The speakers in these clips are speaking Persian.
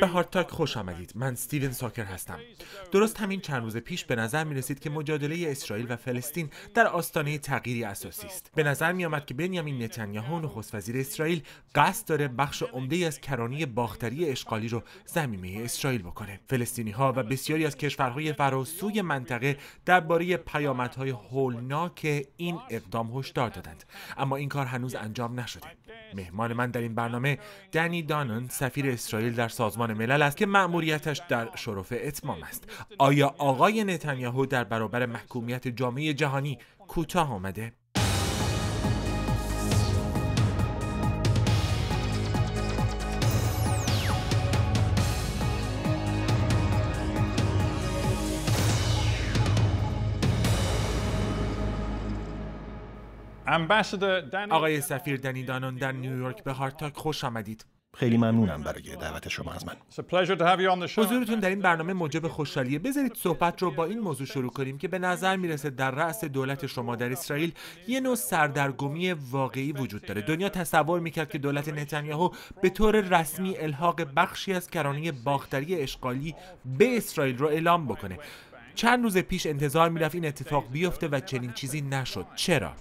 به هارد تاک خوش آمدید من ستیون ساکر هستم درست همین چند روز پیش به نظر می رسید که مجادله اسرائیل و فلسطین در آستانه تغییری اساسی است به نظر می آمد که بنیامین نتانیاهو نخست وزیر اسرائیل قصد داره بخش عمده از کرانی باختری اشغالی رو زمینه اسرائیل بکنه فلسطینی ها و بسیاری از کشورهای فراسوی منطقه درباره پیامدهای هولناک این اقدام هشدار دادند اما این کار هنوز انجام نشده مهمان من در این برنامه دنی دانن سفیر اسرائیل در سازمان ملل است که مأموریتش در شرف اتمام است آیا آقای نتانیاهو در برابر محکومیت جامعه جهانی کوتاه آمده آقای سفیر دانون در نیویورک به هارتاک خوش آمدید خیلی ممنونم برای دعوت شما از من حضورتون در این برنامه موجب خوشحالیه بذارید صحبت رو با این موضوع شروع کنیم که به نظر میرسه در رأس دولت شما در اسرائیل یه نوع سردرگمی واقعی وجود داره دنیا تصور میکرد که دولت نتانیاهو به طور رسمی الحاق بخشی از کرانه باختری اشغالی به اسرائیل رو اعلام بکنه چند روز پیش انتظار میرفت این اتفاق بیفته و چنین چیزی نشد چرا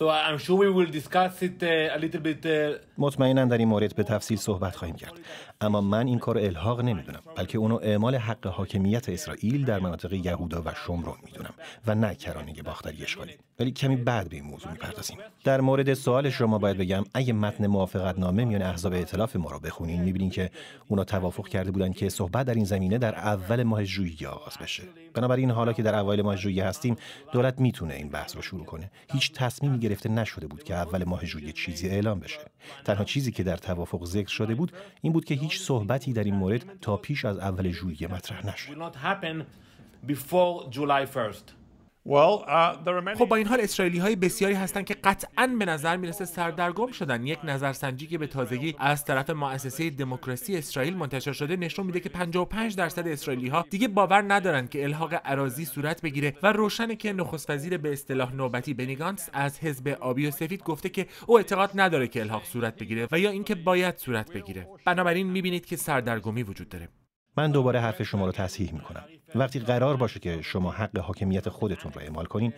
So I'm sure we will discuss it uh, a little bit. Uh, مطمئنا در این مورد به تفصیل صحبت خواهیم کرد. اما من این کار الحاق نمیدونم، بلکه اونو اعمال حق حاکمیت اسرائیل در مناطق یهودا و شمرون میدونم و نه کرانه باختری اشغالی. ولی کمی بعد به این موضوع میپردازیم. در مورد سوال شما باید بگم اگه متن موافقت نامه میان احزاب ائتلاف ما رو بخونین میبینین که اونا توافق کرده بودن که صحبت در این زمینه در اول ماه ژوئیه آغاز بشه. بنابراین حالا که در اوایل ماه ژوئیه هستیم دولت میتونه این بحث رو شروع کنه هیچ تصمیمی گرفته نشده بود که اول ماه ژوئیه چیزی اعلام بشه تنها چیزی که در توافق ذکر شده بود این بود که هیچ صحبتی در این مورد تا پیش از اول ژوئیه مطرح نشد Uh, خب با این حال اسرائیلی های بسیاری هستند که قطعا به نظر میرسه سردرگم شدن یک نظرسنجی که به تازگی از طرف مؤسسه دموکراسی اسرائیل منتشر شده نشون میده که 55 درصد اسرائیلی ها دیگه باور ندارند که الحاق عراضی صورت بگیره و روشنه که نخست وزیر به اصطلاح نوبتی بنیگانس از حزب آبی و سفید گفته که او اعتقاد نداره که الحاق صورت بگیره و یا اینکه باید صورت بگیره بنابراین میبینید که سردرگمی وجود داره من دوباره حرف شما رو تصحیح میکنم وقتی قرار باشه که شما حق حاکمیت خودتون را اعمال کنین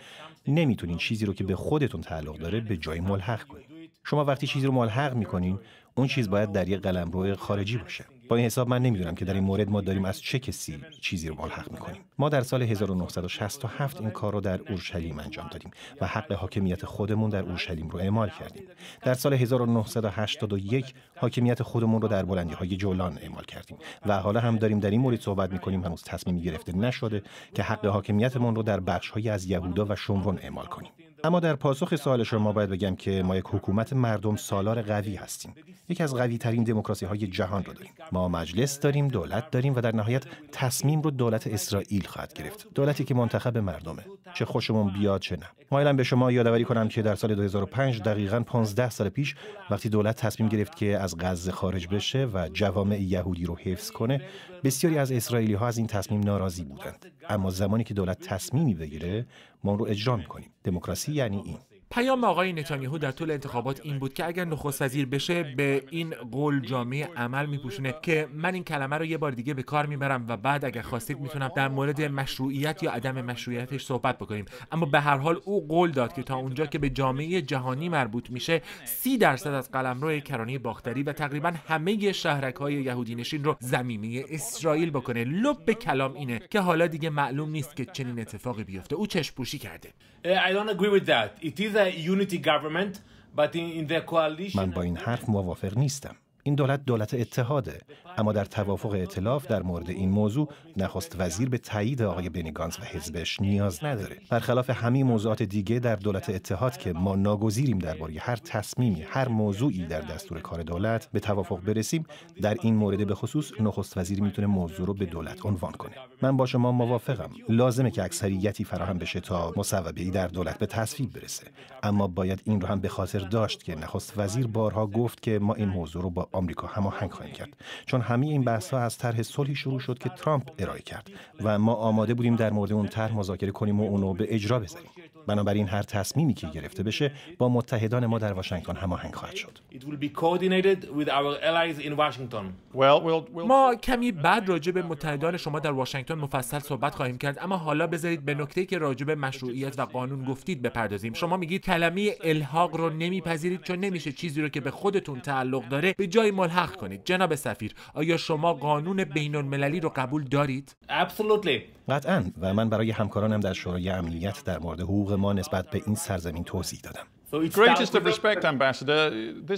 نمیتونین چیزی رو که به خودتون تعلق داره به جای ملحق کنین شما وقتی چیزی رو ملحق میکنین اون چیز باید در یک قلمرو خارجی باشه با این حساب من نمیدونم که در این مورد ما داریم از چه کسی چیزی رو ملحق میکنیم ما در سال 1967 این کار رو در اورشلیم انجام دادیم و حق حاکمیت خودمون در اورشلیم رو اعمال کردیم در سال 1981 حاکمیت خودمون رو در بلندی های جولان اعمال کردیم و حالا هم داریم در این مورد صحبت میکنیم هنوز تصمیمی گرفته نشده که حق حاکمیتمون رو در بخش های از یهودا و شمرون اعمال کنیم اما در پاسخ سوال شما باید بگم که ما یک حکومت مردم سالار قوی هستیم یکی از قوی ترین دموکراسی های جهان رو داریم ما مجلس داریم دولت داریم و در نهایت تصمیم رو دولت اسرائیل خواهد گرفت دولتی که منتخب مردمه چه خوشمون بیاد چه نه الان به شما یادآوری کنم که در سال 2005 دقیقا 15 سال پیش وقتی دولت تصمیم گرفت که از غزه خارج بشه و جوامع یهودی رو حفظ کنه بسیاری از اسرائیلی ها از این تصمیم ناراضی بودند اما زمانی که دولت تصمیمی بگیره ما رو اجرا میکنیم دموکراسی یعنی این پیام آقای نتانیاهو در طول انتخابات این بود که اگر نخست وزیر بشه به این قول جامعه عمل میپوشونه که من این کلمه رو یه بار دیگه به کار میبرم و بعد اگر خواستید میتونم در مورد مشروعیت یا عدم مشروعیتش صحبت بکنیم اما به هر حال او قول داد که تا اونجا که به جامعه جهانی مربوط میشه سی درصد از قلمرو کرانه باختری و تقریبا همه شهرک های یهودی نشین رو زمینی اسرائیل بکنه لب کلام اینه که حالا دیگه معلوم نیست که چنین اتفاقی بیفته او چشم کرده Eh, I don't agree with that. It is a unity government, but in, in the coalition... من با این حرف موافق نیستم. این دولت دولت اتحاده اما در توافق اطلاف در مورد این موضوع نخست وزیر به تایید آقای بنیگانز و حزبش نیاز نداره برخلاف همه موضوعات دیگه در دولت اتحاد که ما ناگزیریم درباره هر تصمیمی هر موضوعی در دستور کار دولت به توافق برسیم در این مورد به خصوص نخست وزیر میتونه موضوع رو به دولت عنوان کنه من با شما موافقم لازمه که اکثریتی فراهم بشه تا مصوبه ای در دولت به تصویب برسه اما باید این رو هم به خاطر داشت که نخست وزیر بارها گفت که ما این موضوع رو با آمریکا هماهنگ خواهیم کرد چون همه این بحث ها از طرح صلحی شروع شد که ترامپ ارائه کرد و ما آماده بودیم در مورد اون طرح مذاکره کنیم و اونو به اجرا بذاریم بنابراین هر تصمیمی که گرفته بشه با متحدان ما در واشنگتن هماهنگ خواهد شد. ما کمی بعد راجع به متحدان شما در واشنگتن مفصل صحبت خواهیم کرد اما حالا بذارید به نکته که راجع به مشروعیت و قانون گفتید بپردازیم. شما میگید کلمه الحاق رو نمیپذیرید چون نمیشه چیزی رو که به خودتون تعلق داره به جای ملحق کنید. جناب سفیر، آیا شما قانون بین المللی رو قبول دارید؟ قطعا و من برای همکارانم در شورای امنیت در مورد حقوق ما نسبت به این سرزمین توضیح دادم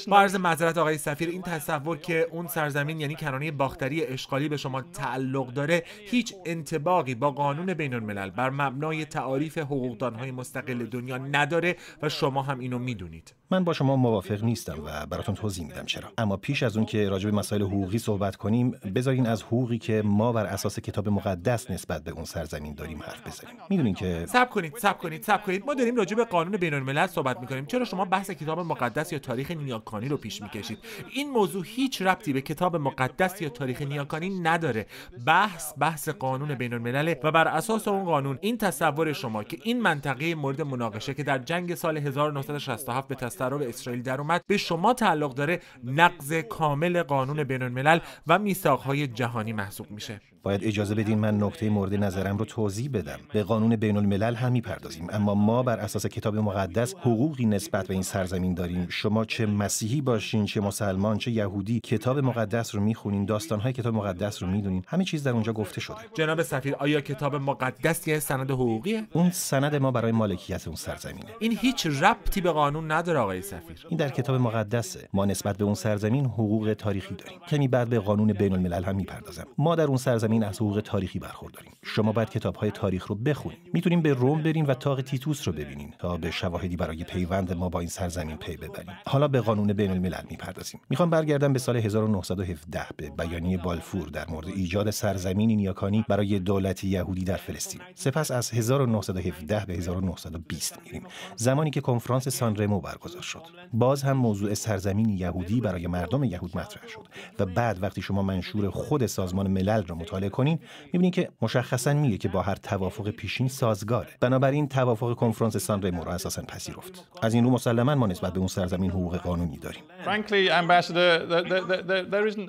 با عرض معذرت آقای سفیر این تصور که اون سرزمین یعنی کنانه باختری اشغالی به شما تعلق داره هیچ انتباقی با قانون بین الملل بر مبنای تعاریف حقوقدانهای مستقل دنیا نداره و شما هم اینو میدونید من با شما موافق نیستم و براتون توضیح میدم چرا اما پیش از اون که راجع به مسائل حقوقی صحبت کنیم بذارین از حقوقی که ما بر اساس کتاب مقدس نسبت به اون سرزمین داریم حرف بزنیم میدونین که صبر کنید صبر کنید صبر کنید ما داریم راجع به قانون بین الملل صحبت میکنیم چرا شما بحث کتاب مقدس یا تاریخ نیاکانی رو پیش میکشید این موضوع هیچ ربطی به کتاب مقدس یا تاریخ نیاکانی نداره بحث بحث قانون بین الملل و بر اساس اون قانون این تصور شما که این منطقه مورد مناقشه که در جنگ سال 1967 به از به اسرائیل درآمد به شما تعلق داره نقض کامل قانون بین الملل و میساقهای جهانی محسوب میشه باید اجازه بدین من نکته مورد نظرم رو توضیح بدم به قانون بین الملل هم میپردازیم اما ما بر اساس کتاب مقدس حقوقی نسبت به این سرزمین داریم شما چه مسیحی باشین چه مسلمان چه یهودی کتاب مقدس رو میخونین داستانهای کتاب مقدس رو میدونین همه چیز در اونجا گفته شده جناب سفیر آیا کتاب مقدس یه سند حقوقیه اون سند ما برای مالکیت اون سرزمینه این هیچ ربطی به قانون نداره آقای سفیر این در کتاب مقدسه ما نسبت به اون سرزمین حقوق تاریخی داریم کمی بعد به قانون بین الملل هم میپردازم ما در اون سرزمین همین از حقوق تاریخی برخورداریم شما باید کتاب های تاریخ رو بخونید میتونیم به روم بریم و تاق تیتوس رو ببینیم تا به شواهدی برای پیوند ما با این سرزمین پی ببریم حالا به قانون بین الملل میپردازیم میخوام برگردم به سال 1917 به بیانیه بالفور در مورد ایجاد سرزمین نیاکانی برای دولت یهودی در فلسطین سپس از 1917 به 1920 میریم زمانی که کنفرانس سان رمو برگزار شد باز هم موضوع سرزمین یهودی برای مردم یهود مطرح شد و بعد وقتی شما منشور خود سازمان ملل را مطالعه مطالعه کنین میبینین که مشخصا میگه که با هر توافق پیشین سازگاره بنابراین توافق کنفرانس سان ریمو را اساسا پذیرفت از این رو مسلما ما نسبت به اون سرزمین حقوق قانونی داریم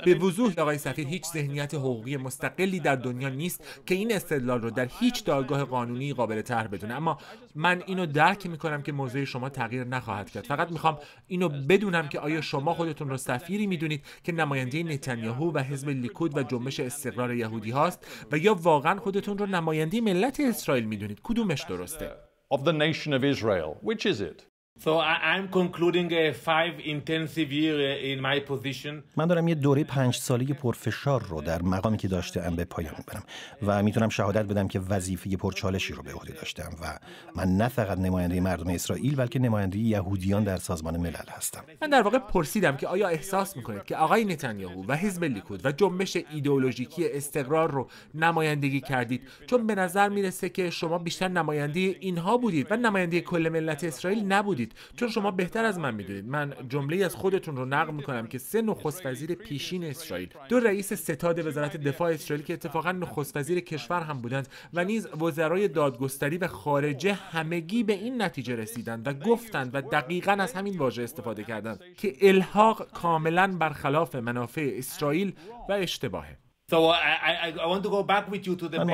به وضوح آقای سفیر هیچ ذهنیت حقوقی مستقلی در دنیا نیست که این استدلال رو در هیچ دادگاه قانونی قابل طرح بدونه اما من اینو درک میکنم که موضوع شما تغییر نخواهد کرد فقط میخوام اینو بدونم که آیا شما خودتون رو سفیری میدونید که نماینده نتانیاهو و حزب لیکود و جنبش استقرار یهودی هاست و یا واقعا خودتون رو نماینده ملت اسرائیل میدونید کدومش درسته of the nation Which من دارم یه دوره پنج ساله پرفشار رو در مقامی که داشتم به پایان میبرم و میتونم شهادت بدم که وظیفه پرچالشی رو به عهده داشتم و من نه فقط نماینده مردم اسرائیل بلکه نماینده یهودیان در سازمان ملل هستم. من در واقع پرسیدم که آیا احساس میکنید که آقای نتانیاهو و حزب لیکود و جنبش ایدئولوژیکی استقرار رو نمایندگی کردید چون به نظر میرسه که شما بیشتر نماینده اینها بودید و نماینده کل ملت اسرائیل نبودید. چون شما بهتر از من میدونید من جمله از خودتون رو نقل میکنم که سه نخست وزیر پیشین اسرائیل دو رئیس ستاد وزارت دفاع اسرائیل که اتفاقا نخست وزیر کشور هم بودند و نیز وزرای دادگستری و خارجه همگی به این نتیجه رسیدند و گفتند و دقیقا از همین واژه استفاده کردند که الحاق کاملا برخلاف منافع اسرائیل و اشتباهه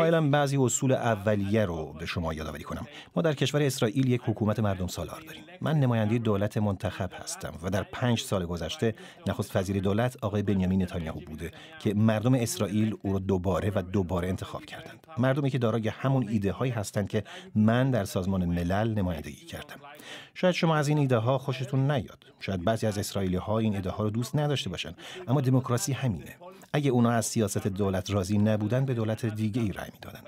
من بعضی اصول اولیه رو به شما یادآوری کنم ما در کشور اسرائیل یک حکومت مردم سالار داریم من نماینده دولت منتخب هستم و در پنج سال گذشته نخست وزیر دولت آقای بنیامین نتانیاهو بوده که مردم اسرائیل او را دوباره و دوباره انتخاب کردند مردمی که دارای همون ایده هایی هستند که من در سازمان ملل نمایندگی کردم شاید شما از این ایده ها خوشتون نیاد شاید بعضی از اسرائیلی ها این ایده ها رو دوست نداشته باشند اما دموکراسی همینه اگه اونا از سیاست دولت راضی نبودن به دولت دیگه ای رأی میدادند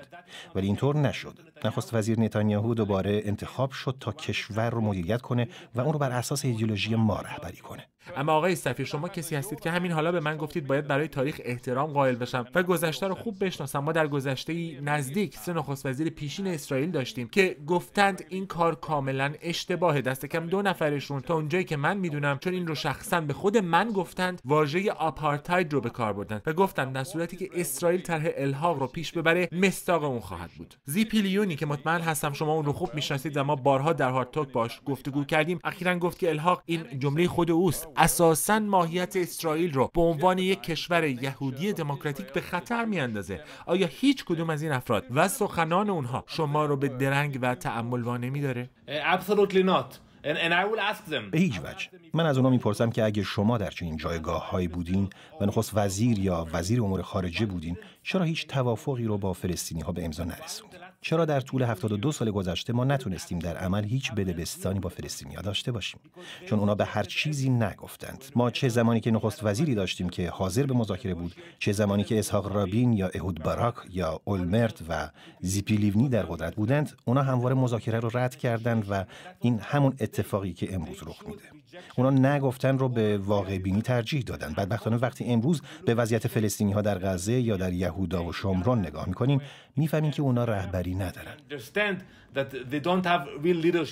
ولی اینطور نشد نخست وزیر نتانیاهو دوباره انتخاب شد تا کشور رو مدیریت کنه و اون رو بر اساس ایدئولوژی ما رهبری کنه اما آقای سفیر شما کسی هستید که همین حالا به من گفتید باید برای تاریخ احترام قائل بشم و گذشته رو خوب بشناسم ما در گذشته نزدیک سه نخست وزیر پیشین اسرائیل داشتیم که گفتند این کار کاملا اشتباهه دست کم دو نفرشون تا اونجایی که من میدونم چون این رو شخصا به خود من گفتند واژه آپارتاید رو به کار بردن و گفتند در صورتی که اسرائیل طرح الحاق رو پیش ببره مستاق اون خواهد بود زیپیلیونی که مطمئن هستم شما اون رو خوب میشناسید و ما بارها در هارتوک باش گفتگو کردیم اخیرا گفت که الحاق این جمله خود اوست اساسا ماهیت اسرائیل رو به عنوان یک کشور یهودی دموکراتیک به خطر میاندازه آیا هیچ کدوم از این افراد و سخنان اونها شما رو به درنگ و تعمل وا داره؟ uh, به هیچ وجه من از اونا میپرسم که اگه شما در چنین جایگاه های بودین و نخست وزیر یا وزیر امور خارجه بودین چرا هیچ توافقی رو با فلسطینی ها به امضا نرسوندین چرا در طول 72 سال گذشته ما نتونستیم در عمل هیچ بدبستانی با فلسطینیا داشته باشیم چون اونا به هر چیزی نگفتند ما چه زمانی که نخست وزیری داشتیم که حاضر به مذاکره بود چه زمانی که اسحاق رابین یا اهود باراک یا اولمرت و زیپی لیونی در قدرت بودند اونا همواره مذاکره رو رد کردند و این همون اتفاقی که امروز رخ میده اونا نگفتن رو به واقع بینی ترجیح دادن بدبختانه وقتی امروز به وضعیت فلسطینی ها در غزه یا در یهودا و شمرون نگاه میکنیم میفهمین که اونا رهبری ندارن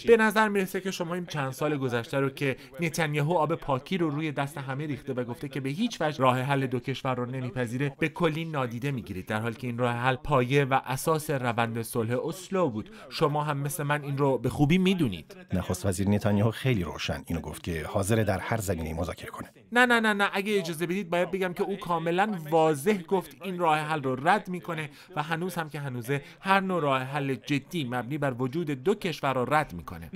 به نظر میرسه که شما این چند سال گذشته رو که نتانیاهو آب پاکی رو روی دست همه ریخته و گفته که به هیچ وجه راه حل دو کشور رو نمیپذیره به کلی نادیده میگیرید در حالی که این راه حل پایه و اساس روند صلح اسلو بود شما هم مثل من این رو به خوبی میدونید نخست وزیر نتانیاهو خیلی روشن اینو گفت که حاضر در هر زمینه مذاکره کنه نه نه نه نه اگه اجازه بدید باید بگم که او کاملا واضح گفت این راه حل رو رد میکنه و هنوز هم که هنوزه هر نوع راه حل جدی مبنی بر وجود دو کشور را رد میکنه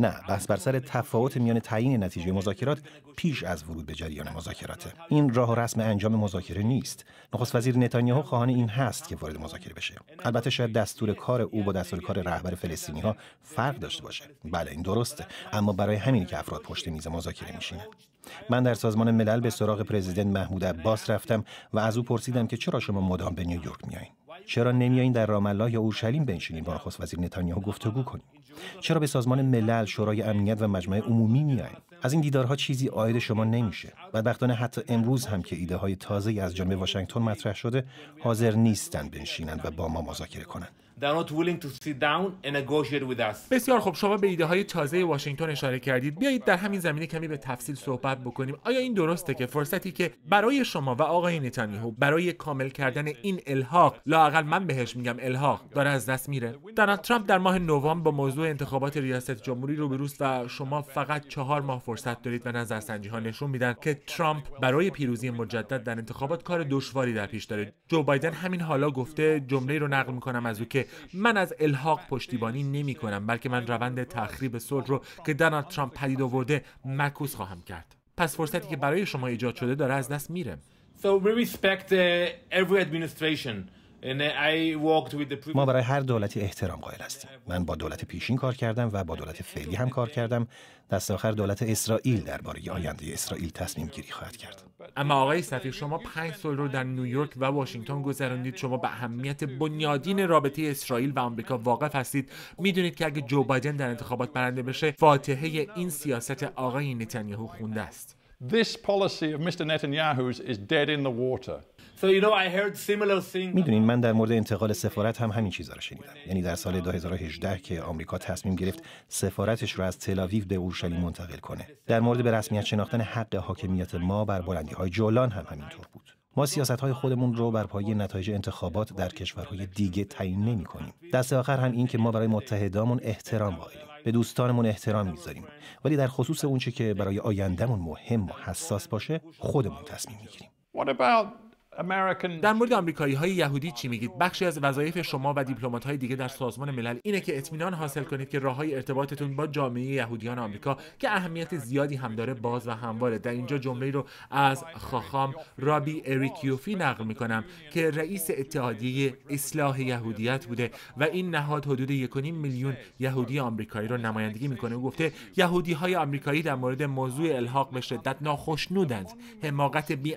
نه بس بر سر تفاوت میان تعیین نتیجه مذاکرات پیش از ورود به جریان مذاکراته این راه و رسم انجام مذاکره نیست نخست وزیر نتانیاهو خواهان این هست که وارد مذاکره بشه البته شاید دستور کار او با دستور کار رهبر فلسطینی ها فرق داشته باشه بله این درسته اما برای همین که افراد پشت میز مذاکره میشینند من در سازمان ملل به سراغ پرزیدنت محمود عباس رفتم و از او پرسیدم که چرا شما مدام به نیویورک میایین چرا نمیایین در رامالله یا اورشلیم بنشینین با نخست وزیر نتانیاهو گفتگو کنیم چرا به سازمان ملل شورای امنیت و مجمع عمومی میایین از این دیدارها چیزی آید شما نمیشه بدبختانه حتی امروز هم که ایده های تازه از جانب واشنگتن مطرح شده حاضر نیستند بنشینند و با ما مذاکره کنند بسیار خوب شما به ایده های تازه واشنگتن اشاره کردید بیایید در همین زمینه کمی به تفصیل صحبت بکنیم آیا این درسته که فرصتی که برای شما و آقای نتانیاهو برای کامل کردن این الحاق اقل من بهش میگم الحاق داره از دست میره دونالد ترامپ در ماه نوامبر با موضوع انتخابات ریاست جمهوری روبروست و شما فقط چهار ماه فرصت دارید و نظرسنجی ها نشون میدن که ترامپ برای پیروزی مجدد در انتخابات کار دشواری در پیش داره جو بایدن همین حالا گفته جمله رو نقل میکنم از او که من از الحاق پشتیبانی نمی کنم بلکه من روند تخریب صلح رو که دانالد ترامپ پدید آورده مکوس خواهم کرد پس فرصتی که برای شما ایجاد شده داره از دست میره ما برای هر دولتی احترام قائل هستیم. من با دولت پیشین کار کردم و با دولت فعلی هم کار کردم. دست آخر دولت اسرائیل درباره آینده اسرائیل تصمیم گیری خواهد کرد. اما آقای سفیر شما پنج سال رو در نیویورک و واشنگتن گذراندید. شما به اهمیت بنیادین رابطه اسرائیل و آمریکا واقف هستید. میدونید که اگه جو بایدن در انتخابات برنده بشه، فاتحه این سیاست آقای نتانیاهو خونده است. This policy the میدونین من در مورد انتقال سفارت هم همین چیزا رو شنیدم یعنی در سال 2018 که آمریکا تصمیم گرفت سفارتش رو از تلاویف به اورشلیم منتقل کنه در مورد به رسمیت شناختن حق حاکمیت ما بر بلندی جولان هم همینطور بود ما سیاست های خودمون رو بر پایه نتایج انتخابات در کشورهای دیگه تعیین نمی کنیم. دست آخر هم این که ما برای متحدامون احترام قائلیم. به دوستانمون احترام میذاریم ولی در خصوص اونچه که برای آیندهمون مهم و حساس باشه خودمون تصمیم میگیریم. در مورد آمریکایی های یهودی چی میگید بخشی از وظایف شما و دیپلمات های دیگه در سازمان ملل اینه که اطمینان حاصل کنید که راه های ارتباطتون با جامعه یهودیان آمریکا که اهمیت زیادی هم داره باز و همواره در اینجا جمله رو از خاخام رابی اریکیوفی نقل میکنم که رئیس اتحادیه اصلاح یهودیت بوده و این نهاد حدود 1.5 میلیون یهودی آمریکایی رو نمایندگی میکنه و گفته یهودی های آمریکایی در مورد موضوع الحاق به شدت ناخشنودند حماقت بی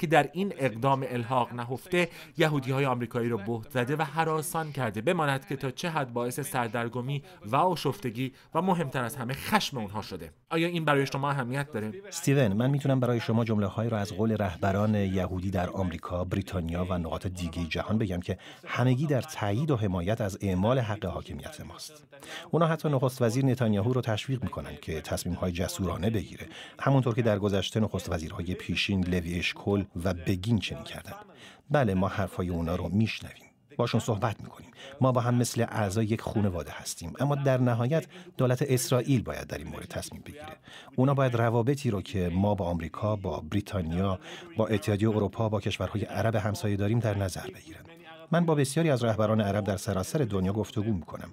که در این اقدام اقدام الحاق نهفته یهودی های آمریکایی را بهت زده و حراسان کرده بماند که تا چه حد باعث سردرگمی و آشفتگی و مهمتر از همه خشم اونها شده آیا این برای شما اهمیت داره استیون من میتونم برای شما جمله هایی را از قول رهبران یهودی در آمریکا بریتانیا و نقاط دیگه جهان بگم که همگی در تایید و حمایت از اعمال حق حاکمیت ماست اونا حتی نخست وزیر نتانیاهو رو تشویق میکنن که تصمیم های جسورانه بگیره همونطور که در گذشته نخست وزیرهای پیشین لوی اشکل و بگین میکردن بله ما حرفای اونا رو میشنویم باشون صحبت میکنیم ما با هم مثل اعضای یک خونواده هستیم اما در نهایت دولت اسرائیل باید در این مورد تصمیم بگیره اونا باید روابطی رو که ما با آمریکا با بریتانیا با اتحادیه اروپا با کشورهای عرب همسایه داریم در نظر بگیرن من با بسیاری از رهبران عرب در سراسر دنیا گفتگو میکنم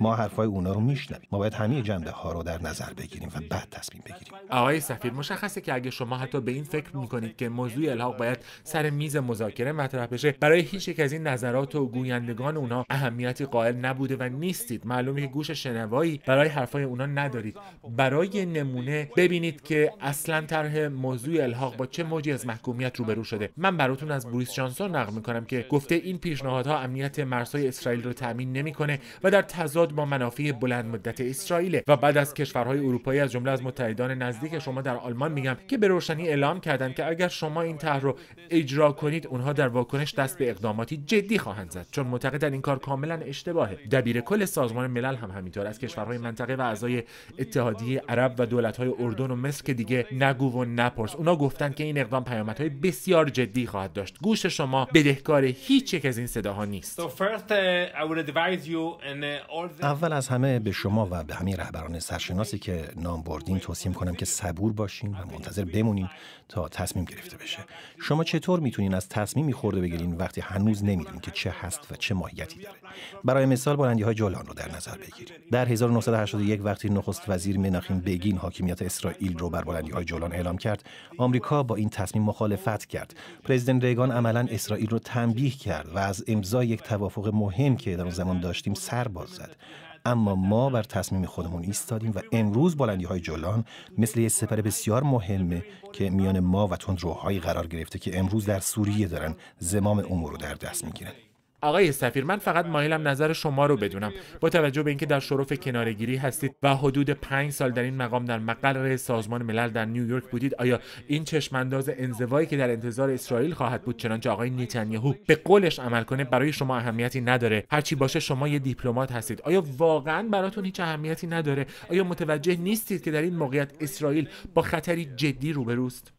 ما حرفهای اونا رو میشنویم ما باید همه جنبه ها رو در نظر بگیریم و بعد تصمیم بگیریم آقای سفیر مشخصه که اگه شما حتی به این فکر میکنید که موضوع الحاق باید سر میز مذاکره مطرح بشه برای هیچ یک از این نظرات و گویندگان اونها اهمیتی قائل نبوده و نیستید معلومه که گوش شنوایی برای حرفای اونا ندارید برای نمونه ببینید که اصلا طرح موضوع الحاق با چه موجی از محکومیت روبرو شده من براتون از بوریس جانسون نقل میکنم که گفته این پیش پیشنهادها امنیت مرزهای اسرائیل رو تامین نمیکنه و در تضاد با منافع بلند مدت اسرائیل و بعد از کشورهای اروپایی از جمله از متحدان نزدیک شما در آلمان میگم که به روشنی اعلام کردند که اگر شما این طرح رو اجرا کنید اونها در واکنش دست به اقداماتی جدی خواهند زد چون معتقدن این کار کاملا اشتباهه دبیر کل سازمان ملل هم همینطور از کشورهای منطقه و اعضای اتحادیه عرب و دولت‌های اردن و مصر که دیگه نگو و نپرس اونا گفتند که این اقدام پیامدهای بسیار جدی خواهد داشت گوش شما بدهکار هیچ یک از این صداها نیست uh, uh, اول از همه به شما و به همین رهبران سرشناسی که نام بردین توصیم کنم که صبور باشین و منتظر بمونین تا تصمیم گرفته بشه شما چطور میتونین از تصمیمی خورده بگیرین وقتی هنوز نمیدونین که چه هست و چه ماهیتی داره برای مثال بلندی های جولان رو در نظر بگیرید در 1981 وقتی نخست وزیر مناخیم بگین حاکمیت اسرائیل رو بر بلندی های جولان اعلام کرد آمریکا با این تصمیم مخالفت کرد پرزیدنت ریگان عملا اسرائیل رو تنبیه کرد و از امضای یک توافق مهم که در اون زمان داشتیم سر باز زد اما ما بر تصمیم خودمون ایستادیم و امروز بلندی های جولان مثل یه سپر بسیار مهمه که میان ما و تندروهایی قرار گرفته که امروز در سوریه دارن زمام امور رو در دست میگیرن آقای سفیر من فقط مایلم نظر شما رو بدونم با توجه به اینکه در شرف کنارگیری هستید و حدود پنج سال در این مقام در مقر سازمان ملل در نیویورک بودید آیا این چشمانداز انزوایی که در انتظار اسرائیل خواهد بود چنانچه آقای نتانیاهو به قولش عمل کنه برای شما اهمیتی نداره هرچی باشه شما یه دیپلمات هستید آیا واقعا براتون هیچ اهمیتی نداره آیا متوجه نیستید که در این موقعیت اسرائیل با خطری جدی روبروست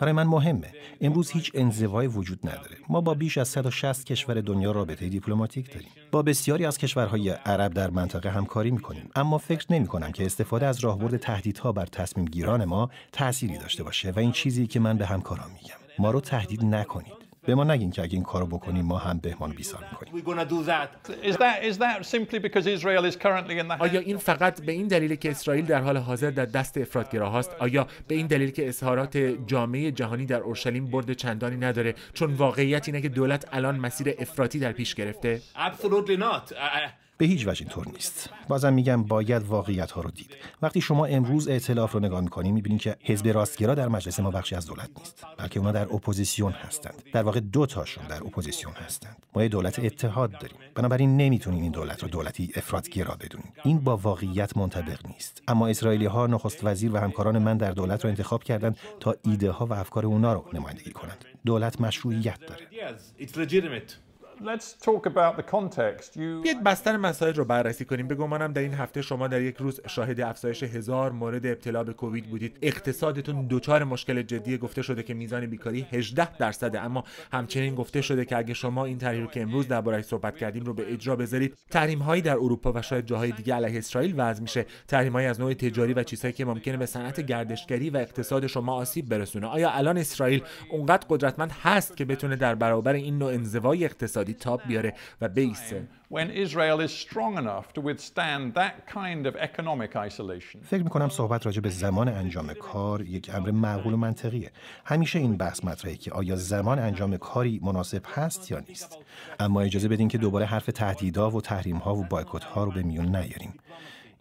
برای من مهمه امروز هیچ انزوایی وجود نداره ما با بیش از 160 کشور دنیا رابطه دیپلماتیک داریم با بسیاری از کشورهای عرب در منطقه همکاری میکنیم اما فکر نمی کنم که استفاده از راهبرد تهدیدها بر تصمیم گیران ما تأثیری داشته باشه و این چیزی که من به همکاران میگم ما رو تهدید نکنید به ما نگین که اگه این کارو بکنیم ما هم بهمان بیسان میکنیم آیا این فقط به این دلیل که اسرائیل در حال حاضر در دست هاست؟ آیا به این دلیل که اظهارات جامعه جهانی در اورشلیم برد چندانی نداره چون واقعیت اینه که دولت الان مسیر افراطی در پیش گرفته به هیچ وجه اینطور نیست بازم میگم باید واقعیت ها رو دید وقتی شما امروز ائتلاف رو نگاه میکنید میبینید که حزب راستگرا در مجلس ما بخشی از دولت نیست بلکه اونا در اپوزیسیون هستند در واقع دو تاشون در اپوزیسیون هستند ما یه دولت اتحاد داریم بنابراین نمیتونیم این دولت رو دولتی گرا بدونید این با واقعیت منطبق نیست اما اسرائیلی ها نخست وزیر و همکاران من در دولت رو انتخاب کردند تا ایده ها و افکار اونا رو نمایندگی کنند دولت مشروعیت داره بیاید بستر مسائل رو بررسی کنیم به گمانم در این هفته شما در یک روز شاهد افزایش هزار مورد ابتلا به کووید بودید اقتصادتون دچار مشکل جدی گفته شده که میزان بیکاری 18 درصده اما همچنین گفته شده که اگه شما این طرحی رو که امروز دربارهش صحبت کردیم رو به اجرا بذارید تحریم هایی در اروپا و شاید جاهای دیگه علیه اسرائیل وضع میشه تحریم های از نوع تجاری و چیزهایی که ممکنه به صنعت گردشگری و اقتصاد شما آسیب برسونه آیا الان اسرائیل اونقدر قدرتمند هست که بتونه در برابر این نوع انزوای اقتصادی اقتصادی تاب بیاره و بیسته فکر میکنم صحبت راجع به زمان انجام کار یک امر معقول و منطقیه همیشه این بحث مطرحه که آیا زمان انجام کاری مناسب هست یا نیست اما اجازه بدین که دوباره حرف تهدیدها و تحریمها و بایکوتها رو به میون نیاریم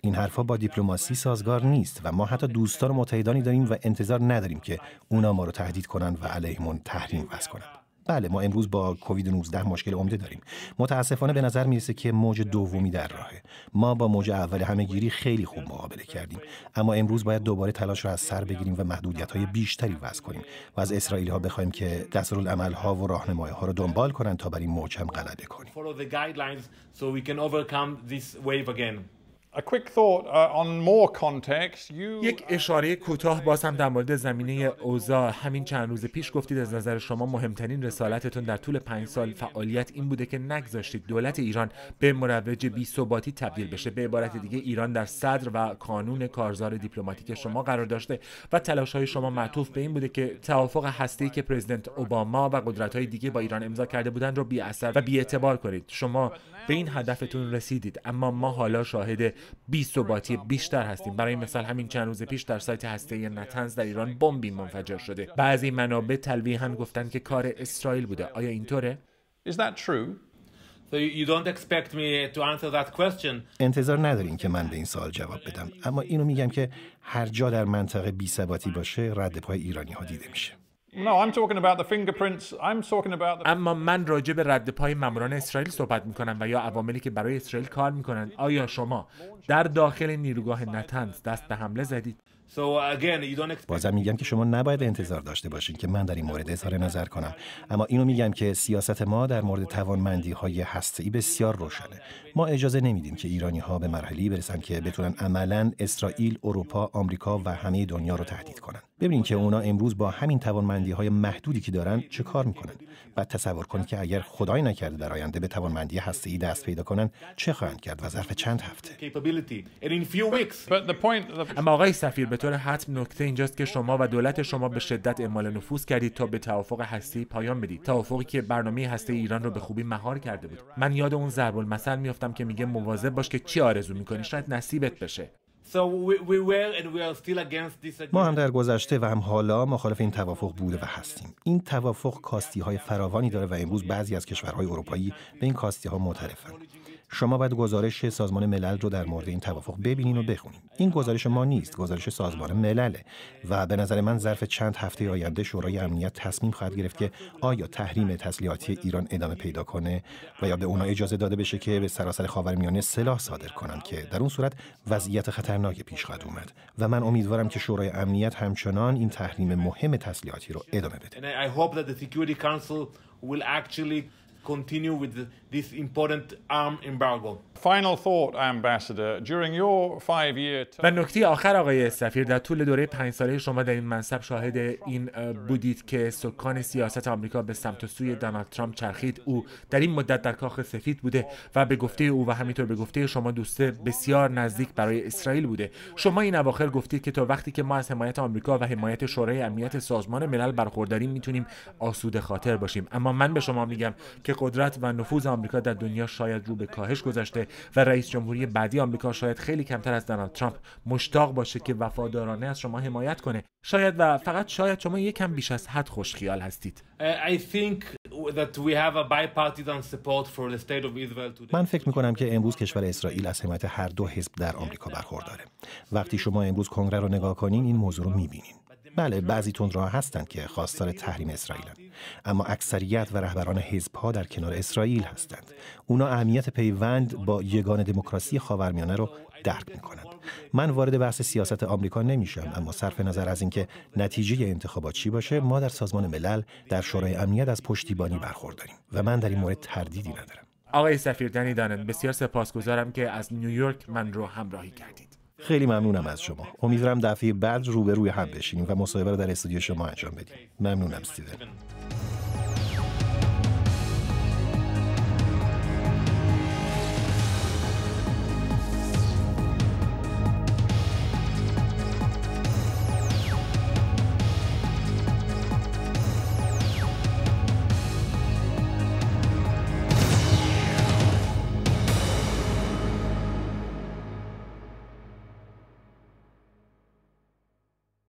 این حرفها با دیپلماسی سازگار نیست و ما حتی دوستان و متحدانی داریم و انتظار نداریم که اونا ما رو تهدید کنند و علیهمون تحریم وضع کنند بله ما امروز با کووید 19 مشکل عمده داریم متاسفانه به نظر میرسه که موج دومی در راهه ما با موج اول همه گیری خیلی خوب مقابله کردیم اما امروز باید دوباره تلاش را از سر بگیریم و محدودیت های بیشتری وضع کنیم و از اسرائیل ها بخوایم که دستورالعمل ها و راهنمایی ها را دنبال کنند تا بر این موج هم غلبه کنیم Uh, یک uh, اشاره کوتاه باز هم در مورد زمینه اوزا همین چند روز پیش گفتید از نظر شما مهمترین رسالتتون در طول پنج سال فعالیت این بوده که نگذاشتید دولت ایران به مروج بی ثباتی تبدیل بشه به عبارت دیگه ایران در صدر و کانون کارزار دیپلماتیک شما قرار داشته و تلاش های شما معطوف به این بوده که توافق هستی که پرزیدنت اوباما و قدرت های دیگه با ایران امضا کرده بودند رو بی اثر و بی اعتبار کنید شما به این هدفتون رسیدید اما ما حالا شاهد بی ثباتی بیشتر هستیم برای مثال همین چند روز پیش در سایت هسته نتنز در ایران بمبی منفجر شده بعضی منابع تلویحا گفتند گفتن که کار اسرائیل بوده آیا اینطوره انتظار ندارین که من به این سوال جواب بدم اما اینو میگم که هر جا در منطقه بی ثباتی باشه رد پای ایرانی ها دیده میشه talking about the اما من راجع به رد پای ماموران اسرائیل صحبت میکنم و یا عواملی که برای اسرائیل کار میکنند آیا شما در داخل نیروگاه نتنز دست به حمله زدید بازم میگم که شما نباید انتظار داشته باشین که من در این مورد اظهار نظر کنم اما اینو میگم که سیاست ما در مورد توانمندی های هستی بسیار روشنه ما اجازه نمیدیم که ایرانی ها به مرحله برسن که بتونن عملا اسرائیل، اروپا، آمریکا و همه دنیا رو تهدید کنن ببینید که اونا امروز با همین توانمندی های محدودی که دارن چه کار میکنن و تصور کنید که اگر خدای نکرده در آینده به توانمندی هستی دست پیدا کنن چه خواهند کرد و ظرف چند هفته اما آقای سفیر به طور حتم نکته اینجاست که شما و دولت شما به شدت اعمال نفوذ کردید تا به توافق هستی پایان بدید توافقی که برنامه هسته ایران رو به خوبی مهار کرده بود من یاد اون ضرب المثل میافتم که میگه مواظب باش که چی آرزو میکنی شاید نصیبت بشه ما هم در گذشته و هم حالا مخالف این توافق بوده و هستیم این توافق کاستی های فراوانی داره و امروز بعضی از کشورهای اروپایی به این کاستی ها معترفند شما باید گزارش سازمان ملل رو در مورد این توافق ببینین و بخونین این گزارش ما نیست گزارش سازمان ملله و به نظر من ظرف چند هفته آینده شورای امنیت تصمیم خواهد گرفت که آیا تحریم تسلیحاتی ایران ادامه پیدا کنه و یا به اونا اجازه داده بشه که به سراسر خاورمیانه سلاح صادر کنند که در اون صورت وضعیت خطرناکی پیش خواهد اومد و من امیدوارم که شورای امنیت همچنان این تحریم مهم تسلیحاتی رو ادامه بده continue و نکته آخر آقای سفیر در طول دوره پنج ساله شما در این منصب شاهد این بودید که سکان سیاست آمریکا به سمت سوی دونالد ترامپ چرخید او در این مدت در کاخ سفید بوده و به گفته او و همینطور به گفته شما دوسته بسیار نزدیک برای اسرائیل بوده شما این اواخر گفتید که تا وقتی که ما از حمایت آمریکا و حمایت شورای امنیت سازمان ملل برخورداریم میتونیم آسوده خاطر باشیم اما من به شما میگم که قدرت و نفوذ آمریکا در دنیا شاید رو به کاهش گذشته و رئیس جمهوری بعدی آمریکا شاید خیلی کمتر از دونالد ترامپ مشتاق باشه که وفادارانه از شما حمایت کنه شاید و فقط شاید شما یکم بیش از حد خوش خیال هستید من فکر می کنم که امروز کشور اسرائیل از حمایت هر دو حزب در آمریکا برخورداره وقتی شما امروز کنگره رو نگاه کنین این موضوع رو میبینین بله بعضی راه هستند که خواستار تحریم اسرائیلند اما اکثریت و رهبران ها در کنار اسرائیل هستند اونا اهمیت پیوند با یگان دموکراسی خاورمیانه رو درک میکنند من وارد بحث سیاست آمریکا نمیشم اما صرف نظر از اینکه نتیجه انتخابات چی باشه ما در سازمان ملل در شورای امنیت از پشتیبانی برخورداریم و من در این مورد تردیدی ندارم آقای سفیر دنی دانن بسیار سپاسگزارم که از نیویورک من رو همراهی کردید خیلی ممنونم از شما امیدوارم دفعه بعد روبروی هم بشینیم و مصاحبه رو در استودیو شما انجام بدیم ممنونم استیون